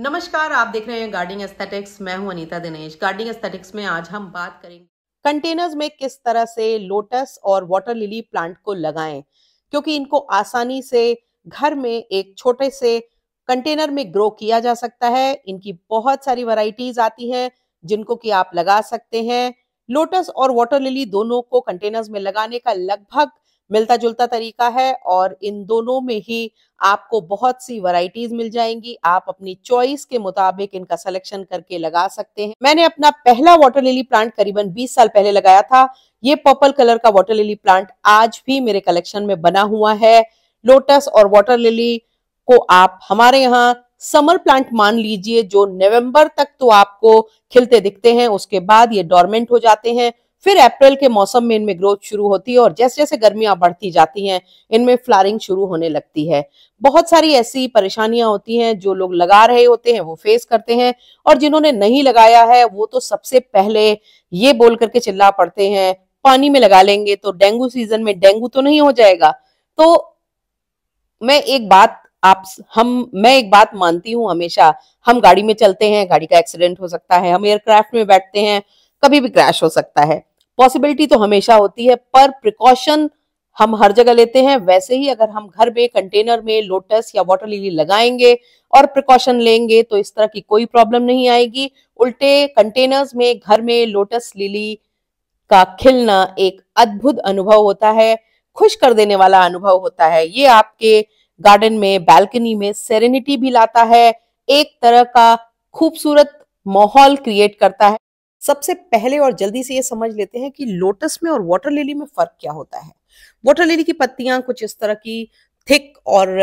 नमस्कार आप देख रहे हैं गार्डिंग एस्थेटिक्स मैं हूं अनीता दिनेश गार्डिंग एस्थेटिक्स में आज हम बात करेंगे कंटेनर्स में किस तरह से लोटस और वाटर लिली प्लांट को लगाएं क्योंकि इनको आसानी से घर में एक छोटे से कंटेनर में ग्रो किया जा सकता है इनकी बहुत सारी वैरायटीज आती हैं जिनको कि आप लगा सकते हैं लोटस और वाटर लिली दोनों को कंटेनर्स में लगाने का लगभग मिलता जुलता तरीका है और इन दोनों में ही आपको बहुत सी वैरायटीज मिल जाएंगी आप अपनी चॉइस के मुताबिक इनका सिलेक्शन करके लगा सकते हैं मैंने अपना पहला वाटर लिली प्लांट करीबन 20 साल पहले लगाया था ये पर्पल कलर का वाटर लिली प्लांट आज भी मेरे कलेक्शन में बना हुआ है लोटस और वाटर लिली को आप हमारे यहाँ समर प्लांट मान लीजिए जो नवंबर तक तो आपको खिलते दिखते हैं उसके बाद ये डॉर्मेंट हो जाते हैं फिर अप्रैल के मौसम में इनमें ग्रोथ शुरू होती है और जैसे जैसे गर्मियां बढ़ती जाती हैं इनमें फ्लारिंग शुरू होने लगती है बहुत सारी ऐसी परेशानियां होती हैं जो लोग लगा रहे होते हैं वो फेस करते हैं और जिन्होंने नहीं लगाया है वो तो सबसे पहले ये बोल करके चिल्ला पड़ते हैं पानी में लगा लेंगे तो डेंगू सीजन में डेंगू तो नहीं हो जाएगा तो मैं एक बात आप हम मैं एक बात मानती हूं हमेशा हम गाड़ी में चलते हैं गाड़ी का एक्सीडेंट हो सकता है हम एयरक्राफ्ट में बैठते हैं कभी भी क्रैश हो सकता है पॉसिबिलिटी तो हमेशा होती है पर प्रिकॉशन हम हर जगह लेते हैं वैसे ही अगर हम घर में कंटेनर में लोटस या वाटर लिली लगाएंगे और प्रिकॉशन लेंगे तो इस तरह की कोई प्रॉब्लम नहीं आएगी उल्टे कंटेनर्स में घर में लोटस लिली का खिलना एक अद्भुत अनुभव होता है खुश कर देने वाला अनुभव होता है ये आपके गार्डन में बैल्कनी में सेरेनिटी भी लाता है एक तरह का खूबसूरत माहौल क्रिएट करता है सबसे पहले और जल्दी से ये समझ लेते हैं कि लोटस में और वाटर लिली में फर्क क्या होता है वाटर लिली की पत्तियां कुछ इस तरह की थिक और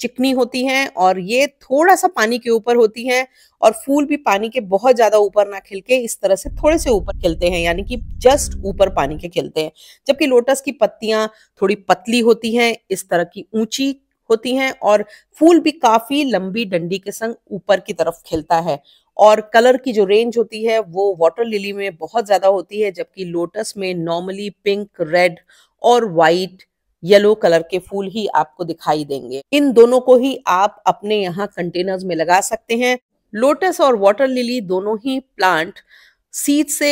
चिकनी होती हैं और ये थोड़ा सा पानी के ऊपर होती हैं और फूल भी पानी के बहुत ज्यादा ऊपर ना खिलके इस तरह से थोड़े से ऊपर खिलते हैं यानी कि जस्ट ऊपर पानी के खिलते हैं जबकि लोटस की पत्तियां थोड़ी पतली होती हैं इस तरह की ऊंची होती हैं और फूल भी काफी लंबी डंडी के संग ऊपर की तरफ खिलता है और कलर की जो रेंज होती है वो वाटर लिली में बहुत ज़्यादा होती है जबकि लोटस में नॉर्मली पिंक रेड और वाइट येलो कलर के फूल ही आपको दिखाई देंगे इन दोनों को ही आप अपने यहाँ कंटेनर्स में लगा सकते हैं लोटस और वाटर लिली दोनों ही प्लांट सीड से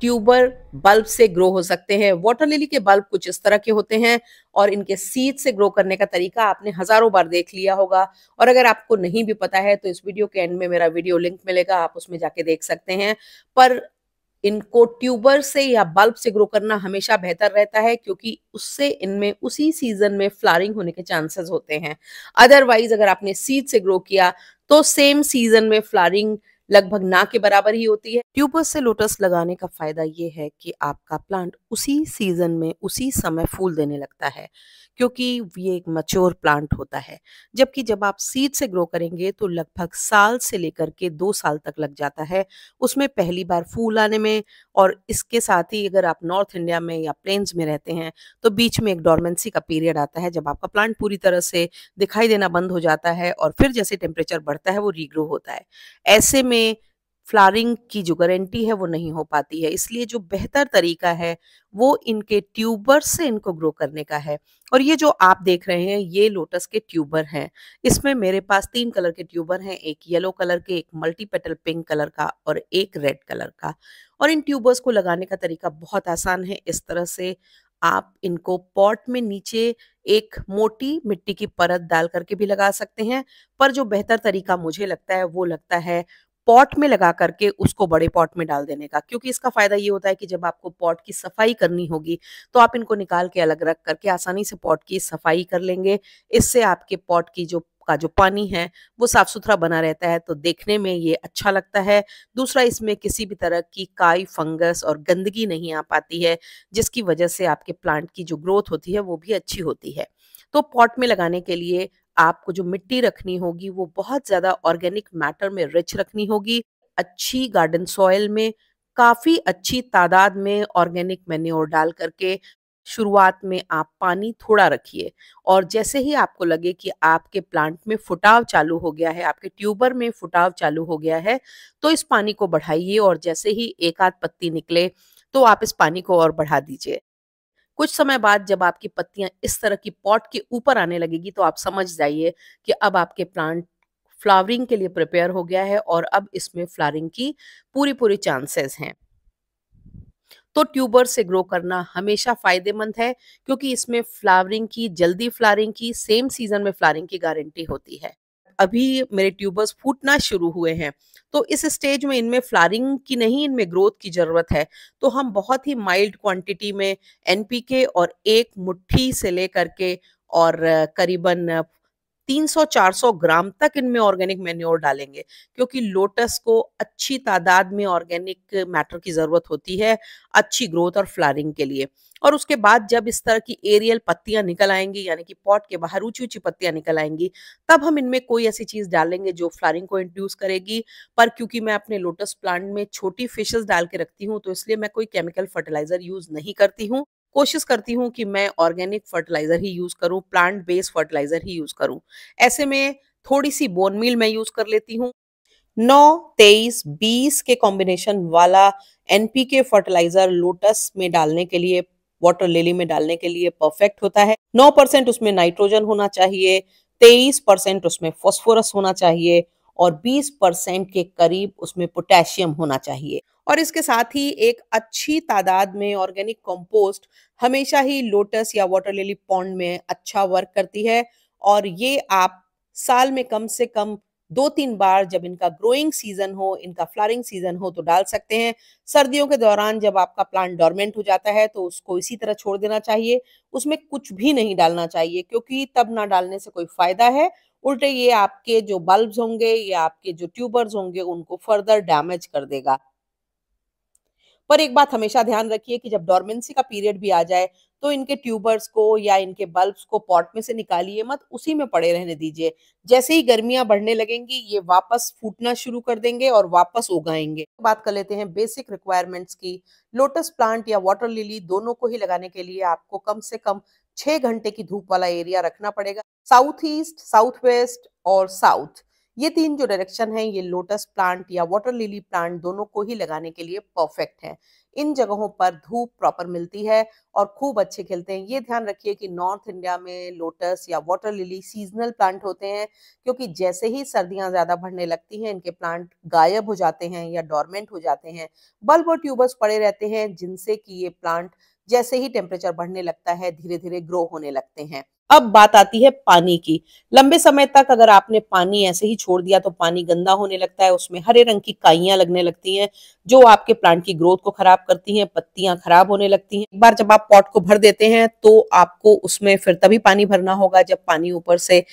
ट्यूबर बल्ब से ग्रो हो सकते हैं वाटर लिली के बल्ब कुछ इस तरह के होते हैं और इनके सीड से ग्रो करने का तरीका आपने हजारों बार देख लिया होगा और अगर आपको नहीं भी पता है तो इस वीडियो के एंड में मेरा वीडियो लिंक मिलेगा आप उसमें जाके देख सकते हैं पर इनको ट्यूबर से या बल्ब से ग्रो करना हमेशा बेहतर रहता है क्योंकि उससे इनमें उसी सीजन में फ्लारिंग होने के चांसेस होते हैं अदरवाइज अगर आपने सीड से ग्रो किया तो सेम सीजन में फ्लारिंग लगभग ना के बराबर ही होती है ट्यूबस से लोटस लगाने का फायदा ये है कि आपका प्लांट उसी सीजन में उसी समय फूल देने लगता है क्योंकि ये एक मच्योर प्लांट होता है जबकि जब आप सीड से ग्रो करेंगे तो लगभग साल से लेकर के दो साल तक लग जाता है उसमें पहली बार फूल आने में और इसके साथ ही अगर आप नॉर्थ इंडिया में या प्लेन्स में रहते हैं तो बीच में एक डॉर्मेंसी का पीरियड आता है जब आपका प्लांट पूरी तरह से दिखाई देना बंद हो जाता है और फिर जैसे टेम्परेचर बढ़ता है वो रीग्रो होता है ऐसे में में फ्लारिंग की जो गारंटी है वो नहीं हो पाती है इसलिए जो बेहतर तरीका है वो इनके ट्यूबर से इनको ग्रो करने का है और ये जो आप देख रहे हैं ये लोटस के ट्यूबर हैं इसमें मेरे पास तीन कलर के ट्यूबर हैं एक येलो कलर के एक मल्टी पेटल पिंक कलर का और एक रेड कलर का और इन ट्यूबर्स को लगाने का तरीका बहुत आसान है इस तरह से आप इनको पॉट में नीचे एक मोटी मिट्टी की परत डाल करके भी लगा सकते हैं पर जो बेहतर तरीका मुझे लगता है वो लगता है पॉट में लगा करके उसको बड़े पॉट में डाल देने का क्योंकि इसका फायदा ये होता है कि जब आपको पॉट की सफाई करनी होगी तो आप इनको निकाल के अलग रख करके आसानी से पॉट की सफाई कर लेंगे इससे आपके पॉट की जो का जो पानी है वो साफ सुथरा बना रहता है तो देखने में ये अच्छा लगता है दूसरा इसमें किसी भी तरह की काई फंगस और गंदगी नहीं आ पाती है जिसकी वजह से आपके प्लांट की जो ग्रोथ होती है वो भी अच्छी होती है तो पॉट में लगाने के लिए आपको जो मिट्टी रखनी होगी वो बहुत ज़्यादा ऑर्गेनिक मैटर में रिच रखनी होगी अच्छी गार्डन सॉयल में काफ़ी अच्छी तादाद में ऑर्गेनिक मेन्योर डाल करके शुरुआत में आप पानी थोड़ा रखिए और जैसे ही आपको लगे कि आपके प्लांट में फुटाव चालू हो गया है आपके ट्यूबर में फुटाव चालू हो गया है तो इस पानी को बढ़ाइए और जैसे ही एक आध पत्ती निकले तो आप इस पानी को और बढ़ा दीजिए कुछ समय बाद जब आपकी पत्तियां इस तरह की पॉट के ऊपर आने लगेगी तो आप समझ जाइए कि अब आपके प्लांट फ्लावरिंग के लिए प्रिपेयर हो गया है और अब इसमें फ्लावरिंग की पूरी पूरी चांसेस हैं तो ट्यूबर से ग्रो करना हमेशा फायदेमंद है क्योंकि इसमें फ्लावरिंग की जल्दी फ्लावरिंग की सेम सीजन में फ्लावरिंग की गारंटी होती है अभी मेरे ट्यूबर्स फूटना शुरू हुए हैं तो इस स्टेज में इनमें फ्लारिंग की नहीं इनमें ग्रोथ की ज़रूरत है तो हम बहुत ही माइल्ड क्वांटिटी में एनपीके और एक मुट्ठी से लेकर के और करीबन 300-400 ग्राम तक इनमें ऑर्गेनिक मेन्योर डालेंगे क्योंकि लोटस को अच्छी तादाद में ऑर्गेनिक मैटर की ज़रूरत होती है अच्छी ग्रोथ और फ्लारिंग के लिए और उसके बाद जब इस तरह की एरियल पत्तियां निकल आएंगी यानी कि पॉट के बाहर ऊंची ऊंची पत्तियां निकल आएंगी तब हम इनमें कोई ऐसी चीज़ डालेंगे जो फ्लारिंग को इंट्रोड्यूस करेगी पर क्योंकि मैं अपने लोटस प्लांट में छोटी फिशेस डाल के रखती हूँ तो इसलिए मैं कोई केमिकल फर्टिलाइजर यूज़ नहीं करती हूँ कोशिश करती हूँ कि मैं ऑर्गेनिक फर्टिलाइजर ही यूज करूँ प्लांट बेस्ड फर्टिलाइजर ही यूज करूँ ऐसे में थोड़ी सी बोन मील मैं यूज कर लेती हूँ नौ तेईस बीस के कॉम्बिनेशन वाला एनपीके फर्टिलाइजर लोटस में डालने के लिए वाटर लिली में डालने के लिए परफेक्ट होता है नौ परसेंट उसमें नाइट्रोजन होना चाहिए तेईस परसेंट उसमें फॉस्फोरस होना चाहिए और 20 परसेंट के करीब उसमें पोटेशियम होना चाहिए और इसके साथ ही एक अच्छी तादाद में ऑर्गेनिक कंपोस्ट हमेशा ही लोटस या वाटर लिली पॉन्ड में अच्छा वर्क करती है और ये आप साल में कम से कम दो तीन बार जब इनका ग्रोइंग सीजन हो इनका फ्लारिंग सीजन हो तो डाल सकते हैं सर्दियों के दौरान जब आपका प्लांट डॉर्मेंट हो जाता है तो उसको इसी तरह छोड़ देना चाहिए उसमें कुछ भी नहीं डालना चाहिए क्योंकि तब ना डालने से कोई फायदा है उल्टे ये आपके जो बल्ब्स होंगे या आपके जो ट्यूबर्स होंगे उनको फर्दर डैमेज कर देगा पर एक बात हमेशा ध्यान रखिए कि जब डॉर्मेंसी का पीरियड भी आ जाए तो इनके ट्यूबर्स को या इनके बल्ब्स को पॉट में से निकालिए मत उसी में पड़े रहने दीजिए जैसे ही गर्मियां बढ़ने लगेंगी ये वापस फूटना शुरू कर देंगे और वापस उगाएंगे बात कर लेते हैं बेसिक रिक्वायरमेंट्स की लोटस प्लांट या वाटर लिली दोनों को ही लगाने के लिए आपको कम से कम छह घंटे की धूप वाला एरिया रखना पड़ेगा साउथ ईस्ट साउथ वेस्ट और साउथ ये तीन जो डायरेक्शन है ये लोटस प्लांट या वाटर लिली प्लांट दोनों को ही लगाने के लिए परफेक्ट है इन जगहों पर धूप प्रॉपर मिलती है और खूब अच्छे खिलते हैं ये ध्यान रखिए कि नॉर्थ इंडिया में लोटस या वाटर लिली सीजनल प्लांट होते हैं क्योंकि जैसे ही सर्दियां ज़्यादा बढ़ने लगती हैं इनके प्लांट गायब हो जाते हैं या डॉर्मेंट हो जाते हैं बल्ब और ट्यूबर्स पड़े रहते हैं जिनसे कि ये प्लांट जैसे ही टेम्परेचर बढ़ने लगता है धीरे धीरे ग्रो होने लगते हैं अब बात आती है पानी की लंबे समय तक अगर आपने पानी ऐसे ही छोड़ दिया तो पानी गंदा होने लगता है उसमें हरे रंग की काइयां लगने लगती हैं जो आपके प्लांट की ग्रोथ को खराब करती हैं पत्तियां खराब होने लगती हैं एक बार जब आप पॉट को भर देते हैं तो आपको उसमें फिर तभी पानी भरना होगा जब पानी ऊपर से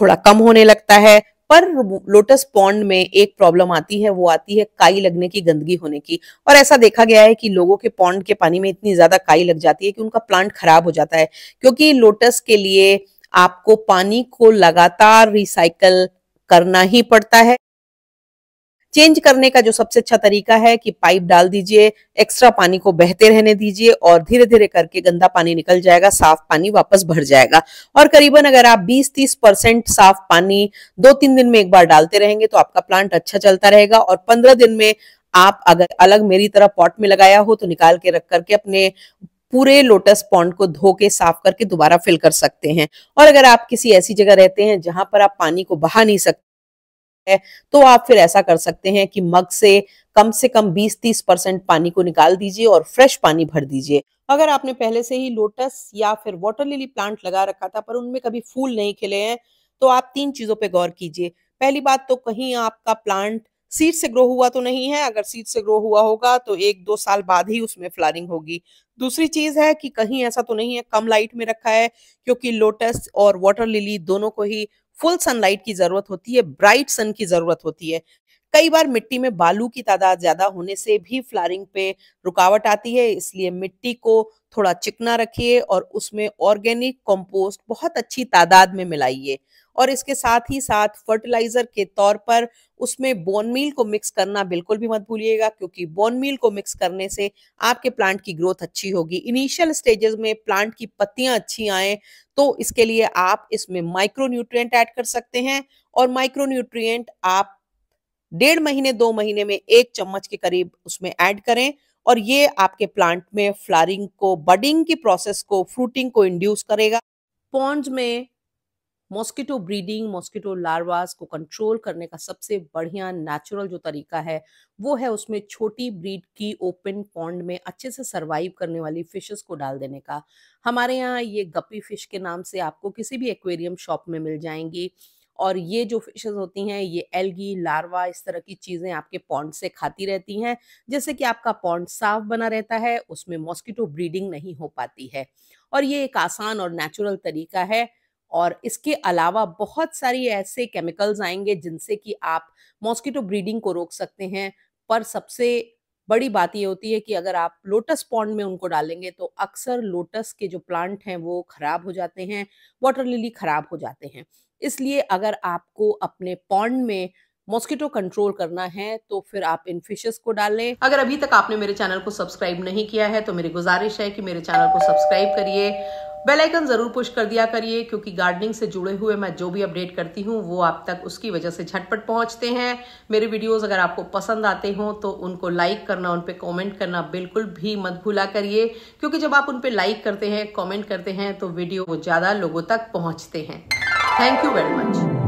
थोड़ा कम होने लगता है पर लोटस पॉन्ड में एक प्रॉब्लम आती है वो आती है काई लगने की गंदगी होने की और ऐसा देखा गया है कि लोगों के पॉन्ड के पानी में इतनी ज्यादा काई लग जाती है कि उनका प्लांट खराब हो जाता है क्योंकि लोटस के लिए आपको पानी को लगातार रिसाइकल करना ही पड़ता है चेंज करने का जो सबसे अच्छा तरीका है कि पाइप डाल दीजिए एक्स्ट्रा पानी को बहते रहने दीजिए और धीरे धीरे करके गंदा पानी निकल जाएगा साफ पानी वापस भर जाएगा और करीबन अगर आप 20-30 परसेंट साफ पानी दो तीन दिन में एक बार डालते रहेंगे तो आपका प्लांट अच्छा चलता रहेगा और पंद्रह दिन में आप अगर अलग मेरी तरह पॉट में लगाया हो तो निकाल के रख करके अपने पूरे लोटस पॉन्ड को धो के साफ करके दोबारा फिल कर सकते हैं और अगर आप किसी ऐसी जगह रहते हैं जहां पर आप पानी को बहा नहीं सकते है तो आप फिर ऐसा कर सकते हैं कि मग से कम से कम 20-30 परसेंट पानी को निकाल दीजिए और फ्रेश पानी भर दीजिए अगर आपने पहले से ही लोटस या फिर वाटर लिली प्लांट लगा रखा था पर उनमें कभी फूल नहीं खिले हैं तो आप तीन चीजों पर गौर कीजिए पहली बात तो कहीं आपका प्लांट सीड से ग्रो हुआ तो नहीं है अगर सीड से ग्रो हुआ होगा तो एक दो साल बाद ही उसमें फ्लारिंग होगी दूसरी चीज है कि कहीं ऐसा तो नहीं है कम लाइट में रखा है क्योंकि लोटस और वाटर लिली दोनों को ही फुल सनलाइट की जरूरत होती है ब्राइट सन की जरूरत होती है कई बार मिट्टी में बालू की तादाद ज्यादा होने से भी फ्लारिंग पे रुकावट आती है इसलिए मिट्टी को थोड़ा चिकना रखिए और उसमें ऑर्गेनिक कंपोस्ट बहुत अच्छी तादाद में मिलाइए और इसके साथ ही साथ फर्टिलाइजर के तौर पर उसमें बोन मील को मिक्स करना बिल्कुल भी मत भूलिएगा क्योंकि बोन मील को मिक्स करने से आपके प्लांट की ग्रोथ अच्छी होगी इनिशियल स्टेजेस में प्लांट की पत्तियां अच्छी आए तो इसके लिए आप इसमें माइक्रो न्यूट्रिएंट ऐड कर सकते हैं और माइक्रो न्यूट्रिएंट आप डेढ़ महीने दो महीने में एक चम्मच के करीब उसमें ऐड करें और ये आपके प्लांट में फ्लारिंग को बडिंग की प्रोसेस को फ्रूटिंग को इंड्यूस करेगा पॉन्ज में मॉस्किटो ब्रीडिंग मॉस्किटो लार्वास को कंट्रोल करने का सबसे बढ़िया नेचुरल जो तरीका है वो है उसमें छोटी ब्रीड की ओपन पॉन्ड में अच्छे से सरवाइव करने वाली फिशेस को डाल देने का हमारे यहाँ ये गप्पी फिश के नाम से आपको किसी भी एक्वेरियम शॉप में मिल जाएंगी और ये जो फिशेस होती हैं ये एलगी लार्वा इस तरह की चीज़ें आपके पॉन्ड से खाती रहती हैं जैसे कि आपका पॉन्ड साफ बना रहता है उसमें मॉस्किटो ब्रीडिंग नहीं हो पाती है और ये एक आसान और नेचुरल तरीका है और इसके अलावा बहुत सारी ऐसे केमिकल्स आएंगे जिनसे कि आप मॉस्किटो ब्रीडिंग को रोक सकते हैं पर सबसे बड़ी बात ये होती है कि अगर आप लोटस पॉन्ड में उनको डालेंगे तो अक्सर लोटस के जो प्लांट हैं वो ख़राब हो जाते हैं वाटर लिली ख़राब हो जाते हैं इसलिए अगर आपको अपने पॉन्ड में मॉस्किटो कंट्रोल करना है तो फिर आप इन फिशेस को डालें अगर अभी तक आपने मेरे चैनल को सब्सक्राइब नहीं किया है तो मेरी गुजारिश है कि मेरे चैनल को सब्सक्राइब करिए बेल आइकन जरूर पुश कर दिया करिए क्योंकि गार्डनिंग से जुड़े हुए मैं जो भी अपडेट करती हूँ वो आप तक उसकी वजह से झटपट पहुंचते हैं मेरे वीडियोस अगर आपको पसंद आते हों तो उनको लाइक करना उन पर कॉमेंट करना बिल्कुल भी मत भूला करिए क्योंकि जब आप उन पर लाइक करते हैं कॉमेंट करते हैं तो वीडियो ज़्यादा लोगों तक पहुँचते हैं थैंक यू वेरी मच